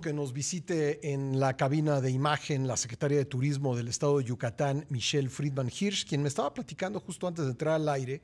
que nos visite en la cabina de imagen la secretaria de Turismo del Estado de Yucatán, Michelle Friedman Hirsch, quien me estaba platicando justo antes de entrar al aire.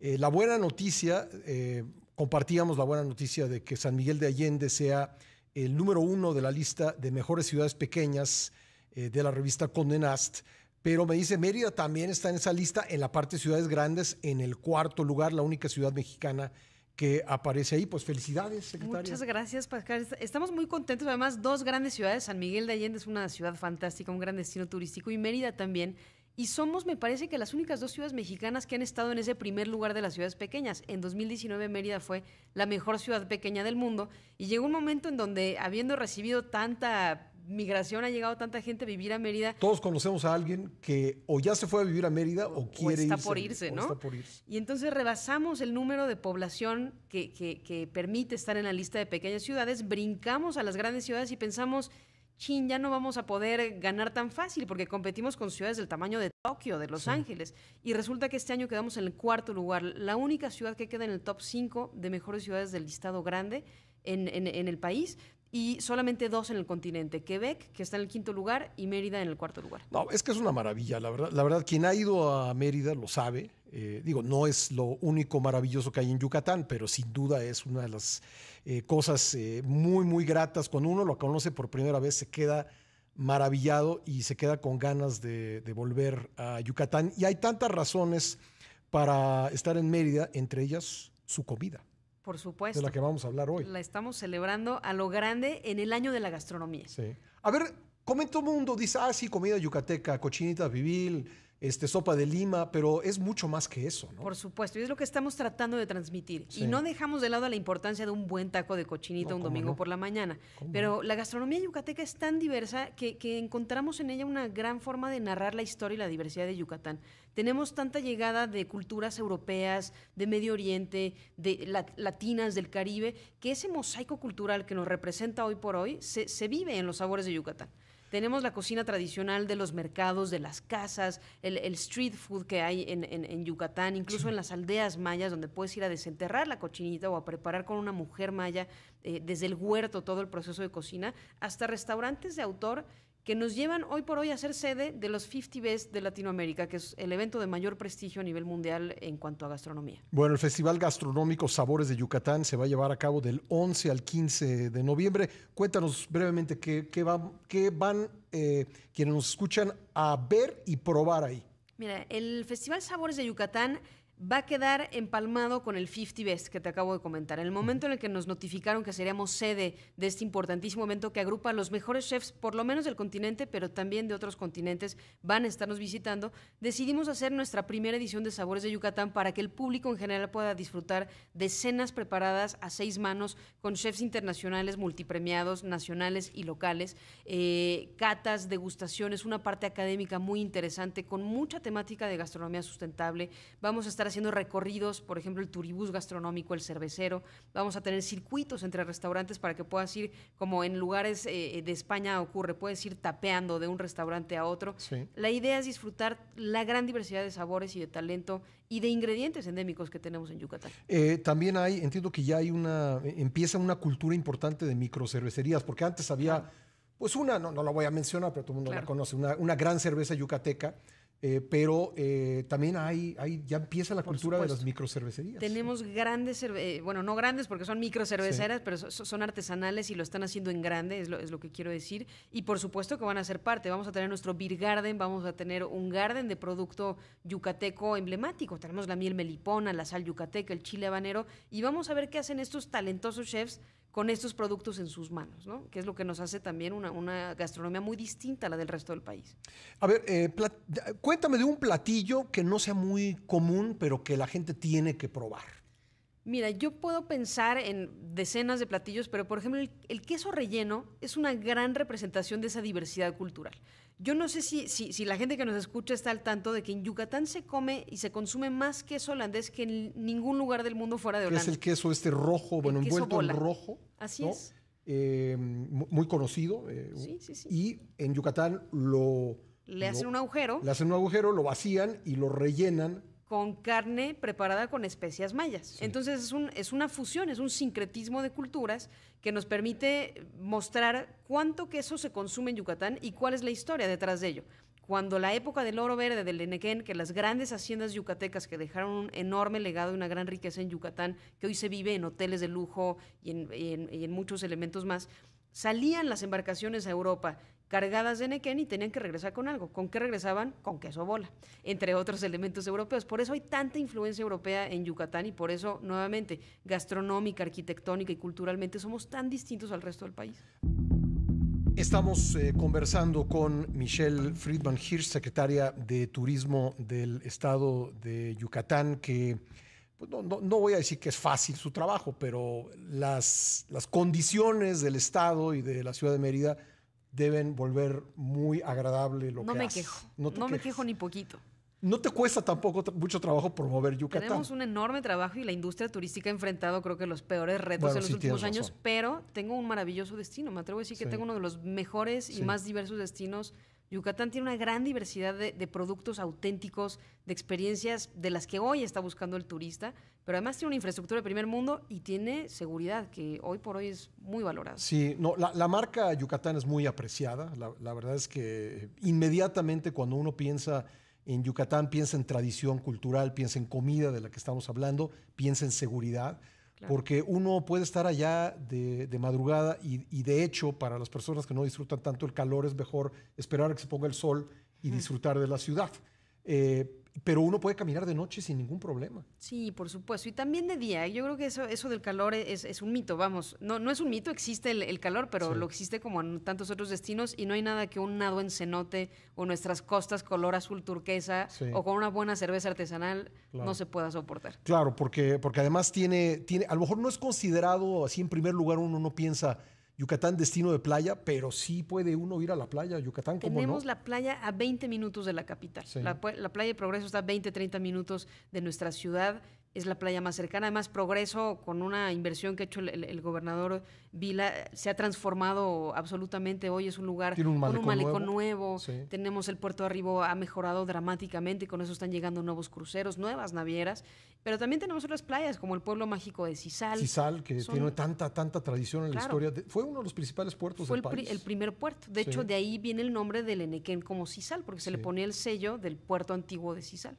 Eh, la buena noticia, eh, compartíamos la buena noticia de que San Miguel de Allende sea el número uno de la lista de mejores ciudades pequeñas eh, de la revista Condenast, pero me dice Mérida también está en esa lista en la parte de ciudades grandes, en el cuarto lugar, la única ciudad mexicana que aparece ahí. Pues felicidades, secretaria. Muchas gracias, Pascal. Estamos muy contentos. Además, dos grandes ciudades. San Miguel de Allende es una ciudad fantástica, un gran destino turístico y Mérida también. Y somos, me parece que las únicas dos ciudades mexicanas que han estado en ese primer lugar de las ciudades pequeñas. En 2019 Mérida fue la mejor ciudad pequeña del mundo y llegó un momento en donde, habiendo recibido tanta migración ha llegado tanta gente a vivir a Mérida. Todos conocemos a alguien que o ya se fue a vivir a Mérida o, quiere está por irse, ¿no? Está por irse. Y entonces rebasamos el número de población que, permite estar en la lista de pequeñas ciudades, brincamos a las grandes ciudades y pensamos, chin, ya no vamos a poder ganar tan fácil porque competimos con ciudades del tamaño de Tokio, de Los Ángeles. Y resulta que este año quedamos en el cuarto lugar, la única ciudad que queda en el top 5 de mejores ciudades del listado grande. En, en, el país y solamente dos en el continente, Quebec, que está en el quinto lugar, y Mérida en el cuarto lugar. No, es que es una maravilla, la verdad. La verdad, quien ha ido a Mérida lo sabe. Eh, digo, no es lo único maravilloso que hay en Yucatán, pero sin duda es una de las eh, cosas eh, muy, muy gratas. Cuando uno lo conoce por primera vez, se queda maravillado y se queda con ganas de, de volver a Yucatán. Y hay tantas razones para estar en Mérida, entre ellas su comida. Por supuesto. De la que vamos a hablar hoy. La estamos celebrando a lo grande en el año de la gastronomía. Sí. A ver, el mundo, dice, ah, sí, comida yucateca, cochinita vivil este, sopa de lima, pero es mucho más que eso, ¿no? Por supuesto, y es lo que estamos tratando de transmitir. Y no dejamos de lado la importancia de un buen taco de cochinita un domingo por la mañana. Pero la gastronomía yucateca es tan diversa que, encontramos en ella una gran forma de narrar la historia y la diversidad de Yucatán. Tenemos tanta llegada de culturas europeas, de Medio Oriente, de latinas, del Caribe, que ese mosaico cultural que nos representa hoy por hoy se vive en los sabores de Yucatán. Tenemos la cocina tradicional de los mercados, de las casas, el, street food que hay en, Yucatán, incluso en las aldeas mayas, donde puedes ir a desenterrar la cochinita o a preparar con una mujer maya eh, desde el huerto todo el proceso de cocina, hasta restaurantes de autor que nos llevan hoy por hoy a ser sede de los 50 Best de Latinoamérica, que es el evento de mayor prestigio a nivel mundial en cuanto a gastronomía. Bueno, el Festival Gastronómico Sabores de Yucatán se va a llevar a cabo del 11 al 15 de noviembre. Cuéntanos brevemente qué, van eh, quienes nos escuchan a ver y probar ahí. Mira, el Festival Sabores de Yucatán va a quedar empalmado con el 50 Best que te acabo de comentar. En el momento en el que nos notificaron que seríamos sede de este importantísimo evento que agrupa a los mejores chefs, por lo menos del continente, pero también de otros continentes, van a estarnos visitando, decidimos hacer nuestra primera edición de Sabores de Yucatán para que el público en general pueda disfrutar de cenas preparadas a seis manos con chefs internacionales, multipremiados, nacionales y locales, eh, catas, degustaciones, una parte académica muy interesante con mucha temática de gastronomía sustentable. Vamos a estar haciendo recorridos, por ejemplo, el turibús gastronómico, el cervecero. Vamos a tener circuitos entre restaurantes para que puedas ir, como en lugares eh, eh, de España ocurre, puedes ir tapeando de un restaurante a otro. La idea es disfrutar la gran diversidad de sabores y de talento y de ingredientes endémicos que tenemos en Yucatán. Eh, también hay, entiendo que ya hay una, empieza una cultura importante de microcervecerías, porque antes había, pues una, no, no la voy a mencionar, pero todo el mundo la conoce, una gran cerveza yucateca eh, pero eh, también hay, hay, ya empieza la cultura de las microcervecerías. Tenemos grandes, eh, bueno, no grandes porque son microcerveceras, pero son artesanales y lo están haciendo en grande, es lo, es lo, que quiero decir. Y por supuesto que van a ser parte. Vamos a tener nuestro Beer Garden, vamos a tener un garden de producto yucateco emblemático. Tenemos la miel melipona, la sal yucateca, el chile habanero. Y vamos a ver qué hacen estos talentosos chefs con estos productos en sus manos, ¿no? que es lo que nos hace también una, gastronomía muy distinta a la del resto del país. A ver, eh, cuéntame de un platillo que no sea muy común, pero que la gente tiene que probar. Mira, yo puedo pensar en decenas de platillos, pero por ejemplo el queso relleno es una gran representación de esa diversidad cultural. Yo no sé si, si, la gente que nos escucha está al tanto de que en Yucatán se come y se consume más queso holandés que en ningún lugar del mundo fuera de Holanda. Es el queso este rojo, bueno, envuelto en rojo. Así es. Eh, muy conocido. Eh, sí, sí, sí. Y en Yucatán lo... Le hacen un agujero. Le hacen un agujero, lo vacían y lo rellenan con carne preparada con especias mayas. Entonces es, una fusión, es un sincretismo de culturas que nos permite mostrar cuánto queso se consume en Yucatán y cuál es la historia detrás de ello. Cuando la época del oro verde del Enequén, que las grandes haciendas yucatecas que dejaron un enorme legado y una gran riqueza en Yucatán, que hoy se vive en hoteles de lujo y en, y en muchos elementos más, salían las embarcaciones a Europa cargadas de nequén y tenían que regresar con algo. ¿Con qué regresaban? Con queso bola, entre otros elementos europeos. Por eso hay tanta influencia europea en Yucatán y por eso, nuevamente, gastronómica, arquitectónica y culturalmente somos tan distintos al resto del país. Estamos eh, conversando con Michelle Friedman Hirsch, secretaria de Turismo del Estado de Yucatán, que pues, no, voy a decir que es fácil su trabajo, pero las, las condiciones del Estado y de la ciudad de Mérida deben volver muy agradable lo no me Quejo. No, me quejo ni poquito. No te cuesta tampoco mucho trabajo promover Yucatán. Tenemos un enorme trabajo y la industria turística ha enfrentado creo que los peores retos en los últimos años, pero tengo un maravilloso destino. Me atrevo a decir que tengo uno de los mejores y más diversos destinos Yucatán tiene una gran diversidad de, productos auténticos, de experiencias de las que hoy está buscando el turista, pero además tiene una infraestructura de primer mundo y tiene seguridad, que hoy por hoy es muy valorada. Sí, no, la, marca Yucatán es muy apreciada. la verdad es que inmediatamente cuando uno piensa en Yucatán, piensa en tradición cultural, piensa en comida de la que estamos hablando, piensa en seguridad. Porque uno puede estar allá de, madrugada y, de hecho para las personas que no disfrutan tanto el calor es mejor esperar a que se ponga el sol y disfrutar de la ciudad. Eh, pero uno puede caminar de noche sin ningún problema. Sí, por supuesto. Y también de día. ¿eh? Yo creo que eso, eso del calor e, es, un mito, vamos. No, no es un mito, existe el, calor, pero lo existe como en tantos otros destinos y no hay nada que un nado en cenote o nuestras costas color azul turquesa o con una buena cerveza artesanal no se pueda soportar. Claro, porque, porque además tiene, tiene, a lo mejor no es considerado así en primer lugar, uno no piensa Yucatán, destino de playa, pero sí puede uno ir a la playa, Yucatán. ¿cómo Tenemos la playa a 20 minutos de la capital. La, playa de Progreso está a 20, 30 minutos de nuestra ciudad. Es la playa más cercana. Además, Progreso, con una inversión que ha hecho el gobernador Vila se ha transformado absolutamente. Hoy es un lugar con un malecón nuevo. Tenemos el puerto de ha mejorado dramáticamente con eso están llegando nuevos cruceros, nuevas navieras. Pero también tenemos otras playas como el pueblo mágico de Cisal. Cisal, que tiene tanta, tanta tradición en la historia. fue uno de los principales puertos del el país. el primer puerto. De hecho, de ahí viene el nombre del Enequén como Cisal, porque se le ponía el sello del puerto antiguo de Cisal.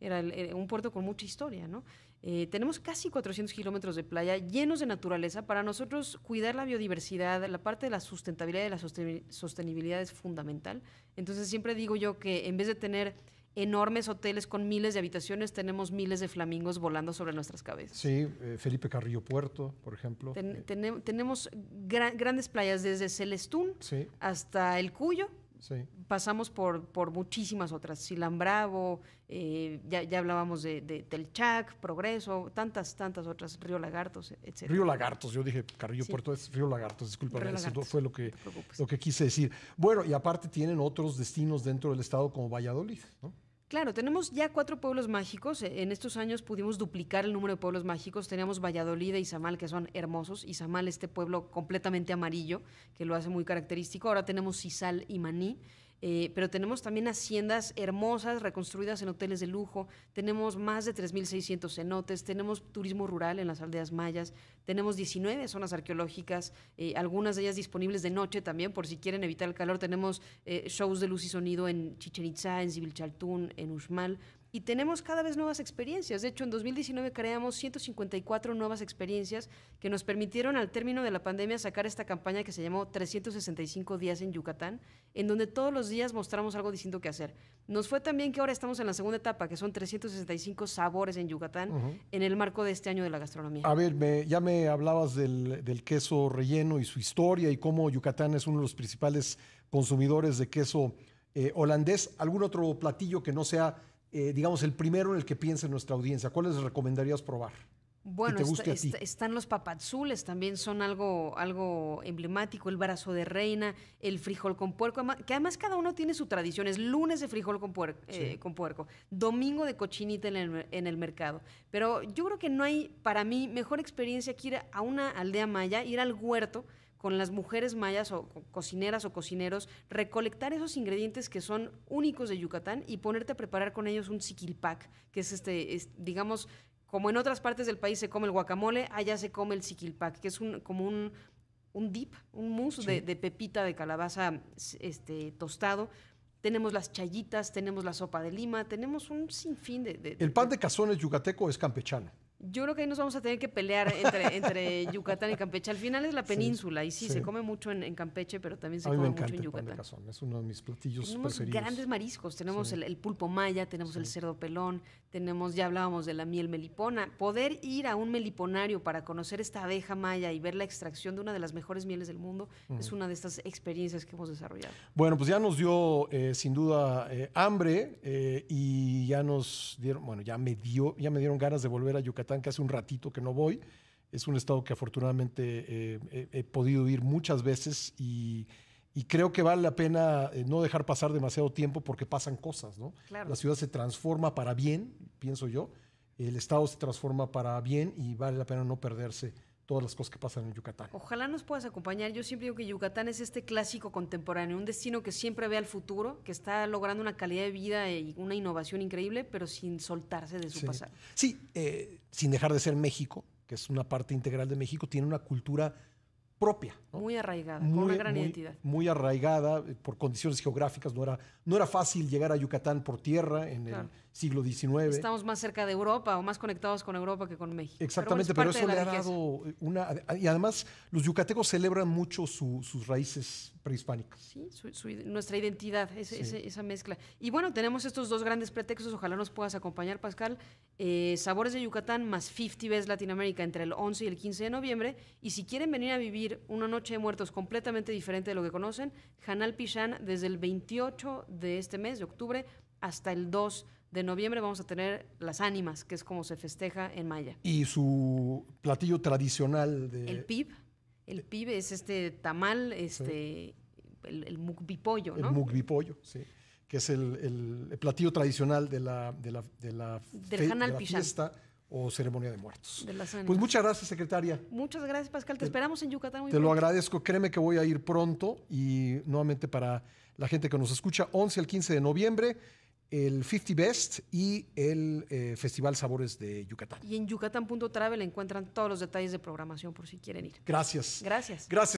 Era, era eh, un puerto con mucha historia, ¿no? Eh, tenemos casi 400 kilómetros de playa llenos de naturaleza. Para nosotros cuidar la biodiversidad, la parte de la sustentabilidad y la sostenibilidad es fundamental. Entonces siempre digo yo que en vez de tener enormes hoteles con miles de habitaciones, tenemos miles de flamingos volando sobre nuestras cabezas. Sí, eh, Felipe Carrillo Puerto, por ejemplo. tenemos grandes playas desde Celestún hasta El Cuyo, Pasamos por, por muchísimas otras, Silambravo, eh, ya, hablábamos de, de, del Chac, Progreso, tantas, tantas otras, Río Lagartos, etc. Río Lagartos, yo dije Carrillo Puerto, es Río Lagartos, disculpa, eso fue lo que, lo que quise decir. Bueno, y aparte tienen otros destinos dentro del estado como Valladolid, ¿no? Claro, tenemos ya cuatro pueblos mágicos. E, en estos años pudimos duplicar el número de pueblos mágicos. Teníamos Valladolid y e Izamal, que son hermosos. Izamal, este pueblo completamente amarillo, que lo hace muy característico. Ahora tenemos Cisal y Maní. Eh, pero tenemos también haciendas hermosas reconstruidas en hoteles de lujo, tenemos más de 3.600 cenotes, tenemos turismo rural en las aldeas mayas, tenemos 19 zonas arqueológicas, eh, algunas de ellas disponibles de noche también, por si quieren evitar el calor, tenemos eh, shows de luz y sonido en Chichen Itza, en Chaltún, en Uxmal, y tenemos cada vez nuevas experiencias. De hecho, en 2019 creamos 154 nuevas experiencias que nos permitieron al término de la pandemia sacar esta campaña que se llamó 365 días en Yucatán, en donde todos los días mostramos algo distinto que hacer. Nos fue también que ahora estamos en la segunda etapa, que son 365 sabores en Yucatán, en el marco de este año de la gastronomía. A ver, ya me hablabas del, queso relleno y su historia y cómo Yucatán es uno de los principales consumidores de queso eh, holandés. ¿Algún otro platillo que no sea eh, digamos, el primero en el que piensa nuestra audiencia? ¿Cuáles recomendarías probar? Bueno, están los papazules, también son algo, algo emblemático, el brazo de reina, el frijol con puerco, que además cada uno tiene su tradición, es lunes de frijol con eh, puerco, domingo de cochinita en el, mercado. Pero yo creo que no hay, para mí, mejor experiencia que ir a una aldea maya, ir al huerto, con las mujeres mayas o cocineras o cocineros, recolectar esos ingredientes que son únicos de Yucatán y ponerte a preparar con ellos un siquilpac, que es este, digamos, como en otras partes del país se come el guacamole, allá se come el siquilpac, que es un, como un, dip, un mousse de, pepita de calabaza este, tostado. Tenemos las chayitas, tenemos la sopa de lima, tenemos un sinfín de... el pan de cazones yucateco es campechano. Yo creo que ahí nos vamos a tener que pelear entre, Yucatán y Campeche. Al final es la península y sí, se come mucho en, Campeche, pero también se come mucho en Yucatán. es uno de mis platillos tenemos grandes mariscos. Tenemos el, pulpo maya, tenemos el cerdo pelón, tenemos, ya hablábamos de la miel melipona. Poder ir a un meliponario para conocer esta abeja maya y ver la extracción de una de las mejores mieles del mundo es una de estas experiencias que hemos desarrollado. Bueno, pues ya nos dio eh, sin duda eh, hambre eh, y ya nos dieron, bueno, ya me dio, ya me dieron ganas de volver a Yucatán que hace un ratito que no voy. Es un estado que afortunadamente eh, he, podido ir muchas veces y, creo que vale la pena eh, no dejar pasar demasiado tiempo porque pasan cosas, ¿no? La ciudad se transforma para bien, pienso yo. El estado se transforma para bien y vale la pena no perderse todas las cosas que pasan en Yucatán. Ojalá nos puedas acompañar. Yo siempre digo que Yucatán es este clásico contemporáneo, un destino que siempre ve al futuro, que está logrando una calidad de vida y una innovación increíble, pero sin soltarse de su pasado. Sí, eh, sin dejar de ser México, que es una parte integral de México, tiene una cultura propia. Muy arraigada, con una gran identidad. Muy arraigada eh, por condiciones geográficas. No era, no era fácil llegar a Yucatán por tierra en el siglo XIX. Estamos más cerca de Europa o más conectados con Europa que con México. Exactamente, pero, eso le ha dado una... Y además los yucatecos celebran mucho sus raíces prehispánicos. Sí, nuestra identidad, esa mezcla. Y bueno, tenemos estos dos grandes pretextos, ojalá nos puedas acompañar, Pascal. Eh, Sabores de Yucatán más 50 Best Latinoamérica entre el 11 y el 15 de noviembre. Y si quieren venir a vivir una noche de muertos completamente diferente de lo que conocen, Hanal Pichán desde el 28 de este mes, de octubre, hasta el 2 de noviembre vamos a tener las ánimas, que es como se festeja en Maya. Y su platillo tradicional de... El PIB el pibe es este tamal, este, el, el ¿no? El mukbipollo, sí que es el, platillo tradicional de la, de la, fiesta o ceremonia de muertos. pues muchas gracias, secretaria. Muchas gracias, Pascal. Te, esperamos en Yucatán. Muy te lo agradezco. Créeme que voy a ir pronto y nuevamente para la gente que nos escucha, 11 al 15 de noviembre el 50 Best y el eh, Festival Sabores de Yucatán. Y en yucatán.travel encuentran todos los detalles de programación por si quieren ir. Gracias. Gracias. Gracias.